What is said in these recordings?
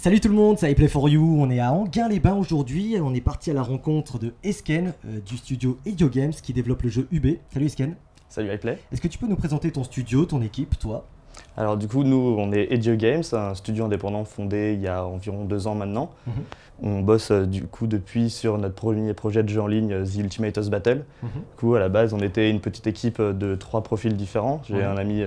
Salut tout le monde, c'est play For you on est à Anguin-les-Bains aujourd'hui, on est parti à la rencontre de Esken euh, du studio Edio Games qui développe le jeu UB. Salut Esken. Salut iPlay. Est-ce que tu peux nous présenter ton studio, ton équipe, toi Alors du coup, nous, on est Edio Games, un studio indépendant fondé il y a environ deux ans maintenant. Mhm. On bosse euh, du coup depuis sur notre premier projet de jeu en ligne, euh, The Ultimatus Battle. Mhm. Du coup, à la base, on était une petite équipe euh, de trois profils différents. J'ai un ami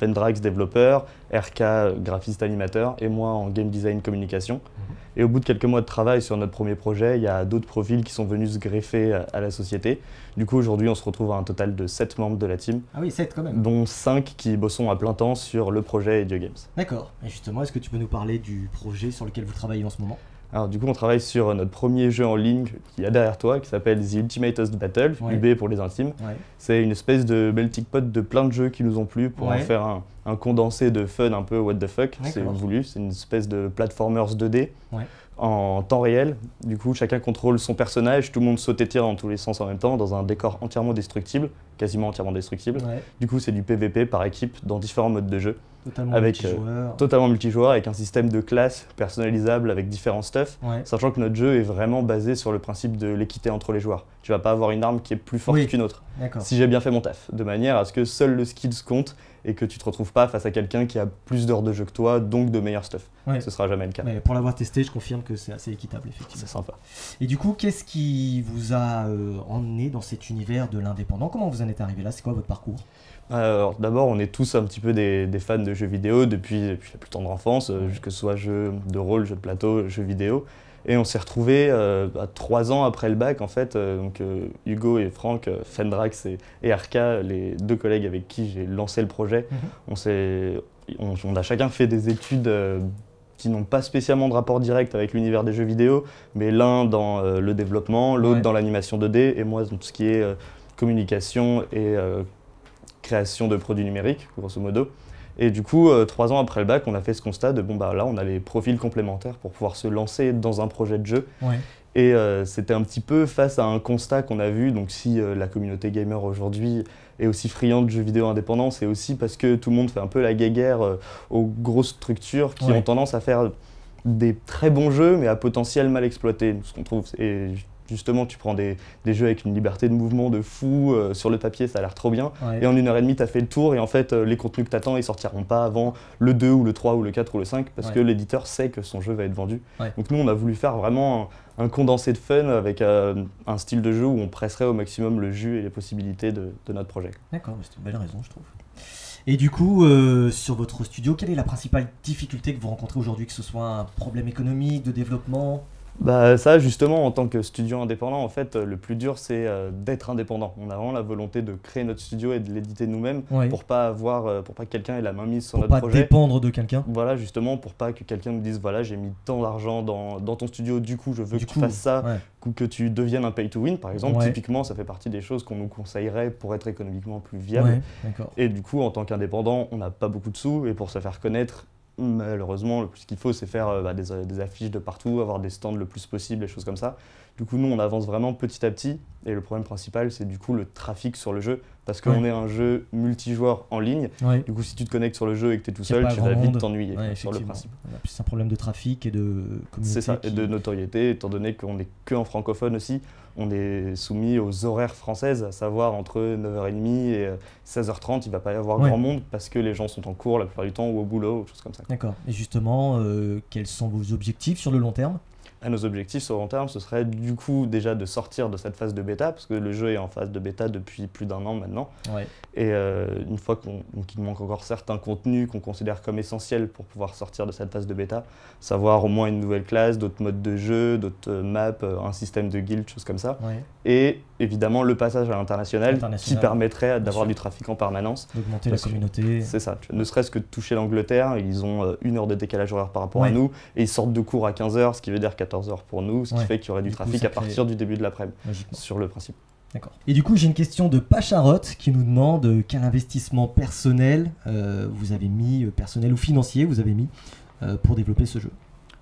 Fendrax développeur, RK graphiste animateur et moi en game design communication. Mhm. Et au bout de quelques mois de travail sur notre premier projet, il y a d'autres profils qui sont venus se greffer à la société. Du coup, aujourd'hui, on se retrouve à un total de sept membres de la team. Ah oui, 7 quand même. Dont 5 qui bossons à plein temps sur le projet Edio Games. D'accord. Et justement, est-ce que tu peux nous parler du projet sur lequel vous travaillez en ce moment alors du coup, on travaille sur notre premier jeu en ligne qu'il y a derrière toi, qui s'appelle The Ultimatest Battle, UB pour les intimes. C'est une espèce de melting pot de plein de jeux qui nous ont plu pour en faire un, un, condensé de fun un peu what the fuck, c'est voulu. C'est une espèce de platformers 2D en temps réel. Du coup, chacun contrôle son personnage, tout le monde saute et tire dans tous les sens en même temps, dans un décor entièrement destructible, quasiment entièrement destructible. Du coup, c'est du PVP par équipe dans différents modes de jeu. Totalement avec, euh, multijoueur. totalement multijoueur, avec un système de classe personnalisable avec différents stuff, sachant que notre jeu est vraiment basé sur le principe de l'équité entre les joueurs. Tu vas pas avoir une arme qui est plus forte qu'une autre. Si j'ai bien fait mon taf, de manière à ce que seul le skills compte et que tu te retrouves pas face à quelqu'un qui a plus d'heures de jeu que toi, donc de meilleur stuff. Ce Ce sera jamais le cas. pour l'avoir testé, je confirme que c'est assez équitable, effectivement. C'est sympa. Et du coup, qu'est-ce qui vous a euh, emmené dans cet univers de l'indépendant Comment vous en êtes arrivé là C'est quoi votre parcours alors d'abord, on est tous un petit peu des, fans de jeux vidéo depuis, la plus tendre enfance, euh, que ce soit jeux de rôle, jeux de plateau, jeux vidéo. Et on s'est retrouvés euh, à trois ans après le bac, en fait. Euh, donc euh, Hugo et Franck, Fendrax et, et, Arca, les deux collègues avec qui j'ai lancé le projet, mhm. on, a chacun fait des études qui n'ont pas spécialement de rapport direct avec l'univers des jeux vidéo, mais l'un dans le développement, l'autre dans l'animation 2D, et moi, dans tout ce qui est communication et création de produits numériques, grosso modo. Et du coup, euh, trois ans après le bac, on a fait ce constat de bon, bah là, on a les profils complémentaires pour pouvoir se lancer dans un projet de jeu. Et euh, c'était un petit peu face à un constat qu'on a vu. Donc, si euh, la communauté gamer aujourd'hui est aussi friande de jeux vidéo indépendants, c'est aussi parce que tout le monde fait un peu la guéguerre aux grosses structures qui ont tendance à faire des très bons jeux, mais à potentiel mal exploité, ce qu'on trouve justement, tu prends des, jeux avec une liberté de mouvement de fou. Euh, sur le papier, ça a l'air trop bien. Et en une heure et demie, tu as fait le tour. Et en fait, euh, les contenus que tu attends, ils sortiront pas avant le 2 ou le 3 ou le 4 ou le 5 parce que l'éditeur sait que son jeu va être vendu. Donc, nous, on a voulu faire vraiment un, condensé de fun avec euh, un style de jeu où on presserait au maximum le jus et les possibilités de, notre projet. D'accord, c'est une belle raison, je trouve. Et du coup, sur votre studio, quelle est la principale difficulté que vous rencontrez aujourd'hui, que ce soit un problème économique, de développement bah, Ça, justement, en tant que studio indépendant, en fait, le plus dur, c'est euh, d'être indépendant. On a vraiment la volonté de créer notre studio et de l'éditer nous-mêmes pour pas avoir, euh, pour pas que quelqu'un ait la main mise sur notre projet. Pour pas dépendre de quelqu'un. Voilà, justement, pour pas que quelqu'un nous dise, voilà, j'ai mis tant d'argent dans, ton studio, du coup, je veux que tu fasses ça, que tu deviennes un pay-to-win, par exemple. Typiquement, ça fait partie des choses qu'on nous conseillerait pour être économiquement plus viable. et du coup, en tant qu'indépendant, on n'a pas beaucoup de sous, et pour se faire connaître, Malheureusement, le plus qu'il faut, c'est faire euh, bah, des, euh, des affiches de partout, avoir des stands le plus possible, des choses comme ça. Du coup, nous, on avance vraiment petit à petit et le problème principal, c'est du coup le trafic sur le jeu, parce qu'on est un jeu multijoueur en ligne. Du coup, si tu te connectes sur le jeu et que tu es tout seul, tu vas vite t'ennuyer sur le principe. C'est un problème de trafic et de C'est ça, et de notoriété, étant donné qu'on n'est que en francophone aussi. On est soumis aux horaires françaises, à savoir entre 9h30 et 16h30, euh, il ne va pas y avoir grand monde parce que les gens sont en cours la plupart du temps ou au boulot, ou choses comme ça. D'accord. Et justement, euh, quels sont vos objectifs sur le long terme nos objectifs sur long terme, ce serait du coup déjà de sortir de cette phase de bêta, parce que le jeu est en phase de bêta depuis plus d'un an maintenant. Et euh, une fois qu'il manque encore certains contenus qu'on considère comme essentiels pour pouvoir sortir de cette phase de bêta, savoir au moins une nouvelle classe, d'autres modes de jeu, d'autres euh, maps, euh, un système de guild, choses comme ça. Et évidemment le passage à l'international qui permettrait d'avoir du trafic en permanence. D'augmenter la communauté. C'est ça. Ne serait-ce que de toucher l'Angleterre, ils ont euh, une heure de décalage horaire par rapport à nous et ils sortent de cours à 15h, ce qui veut dire 14h pour nous, ce qui fait qu'il y aurait du, trafic à partir du début de l'après-midi, sur le principe. D'accord. Et du coup, j'ai une question de Pacharotte qui nous demande euh, quel investissement personnel euh, vous avez mis, personnel ou financier, vous avez mis pour développer ce jeu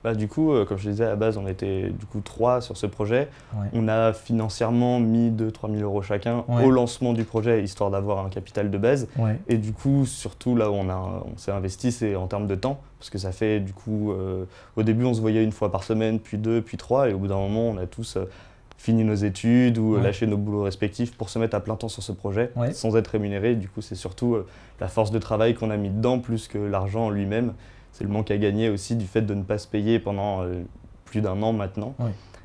bah, du coup, euh, comme je disais, à la base, on était du coup trois sur ce projet. On a financièrement mis 2-3 000 euros chacun au lancement du projet, histoire d'avoir un capital de base. Et du coup, surtout là où on, on s'est investi, c'est en termes de temps. Parce que ça fait du coup, euh, au début, on se voyait une fois par semaine, puis deux, puis trois. Et au bout d'un moment, on a tous euh, fini nos études ou lâché nos boulots respectifs pour se mettre à plein temps sur ce projet, sans être rémunéré. Du coup, c'est surtout la force de travail qu'on a mis dedans, plus que l'argent lui-même c'est le manque à gagner aussi du fait de ne pas se payer pendant euh, plus d'un an maintenant.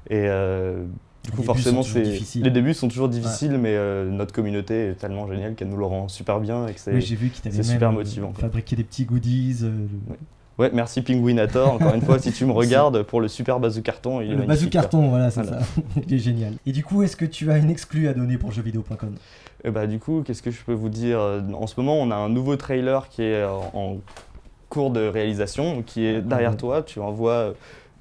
Et euh, du coup, les forcément, les débuts sont toujours difficiles, mais euh, notre communauté est tellement géniale qu'elle nous le rend super bien et que c'est vu super motivant. Fabriquer des petits goodies. Ouais. merci Pinguinator, encore une fois, si tu me regardes pour le super bazou carton. Il le est bazou carton, voilà, c'est ça. il est génial. Et du coup, est-ce que tu as une exclue à donner pour jeuxvideo.com eh bah, Du coup, qu'est-ce que je peux vous dire En ce moment, on a un nouveau trailer qui est en cours de réalisation qui est derrière mhm. toi, tu envoies euh,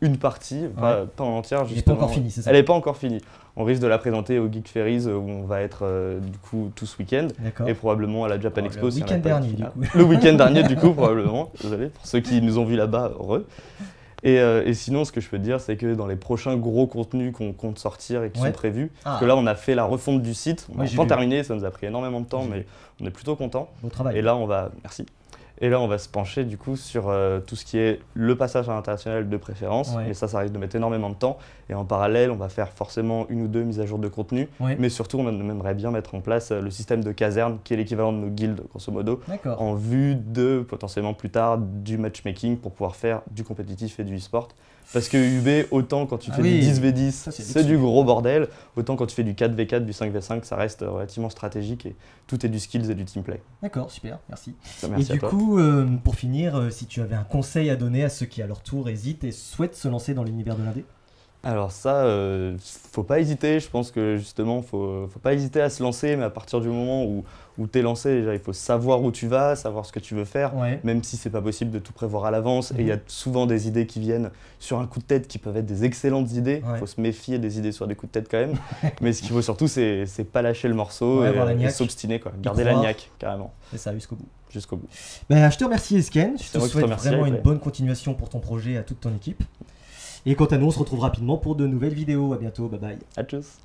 une partie, pas, entière. Elle n'est pas encore finie, Elle n'est pas encore finie. On risque de la présenter au Geek Ferries euh, où on va être euh, du coup tout ce week-end et probablement à la Japan oh, Expo. Le week-end dernier, du coup. probablement. Désolé pour ceux qui nous ont vus là-bas, heureux. Et, sinon, ce que je peux dire, c'est que dans les prochains gros contenus qu'on compte sortir et qui sont prévus, ah. que là, on a fait la refonte du site, on n'a pas terminé, ça nous a pris énormément de temps, mais on est plutôt content. Bon travail. Et là, on va, merci, et là, on va se pencher du coup sur euh, tout ce qui est le passage à l'international de préférence. Mais ça, ça risque de mettre énormément de temps. Et en parallèle, on va faire forcément une ou deux mises à jour de contenu. Mais surtout, on aimerait bien mettre en place euh, le système de caserne, qui est l'équivalent de nos guildes, grosso modo, en vue de potentiellement plus tard du matchmaking pour pouvoir faire du compétitif et du e-sport. Parce que UB, autant quand tu ah fais du 10v10, c'est du gros bordel, autant quand tu fais du 4v4, du 5v5, ça reste euh, relativement stratégique et tout est du skills et du teamplay. D'accord, super, merci. Bah, et du coup, euh, pour finir, euh, si tu avais un conseil à donner à ceux qui à leur tour hésitent et souhaitent se lancer dans l'univers de l'indé alors ça, ne euh, faut pas hésiter. Je pense que justement, faut, faut pas hésiter à se lancer, mais à partir du moment où, où tu es lancé, déjà, il faut savoir où tu vas, savoir ce que tu veux faire, même si c'est pas possible de tout prévoir à l'avance. Et il y a mhm. souvent des idées qui viennent sur un coup de tête qui peuvent être des excellentes idées. Il faut se méfier des idées sur des coups de tête quand même. mais ce qu'il faut surtout, c'est pas lâcher le morceau et s'obstiner, quoi. Garder la niaque, carrément. Et ça, jusqu'au bout. Jusqu'au bout. Ben, je te remercie, Esken. Je te souhaite vraiment une bonne continuation pour ton projet à toute ton équipe. Et quant à nous, on se retrouve rapidement pour de nouvelles vidéos. À bientôt, bye bye. À tous.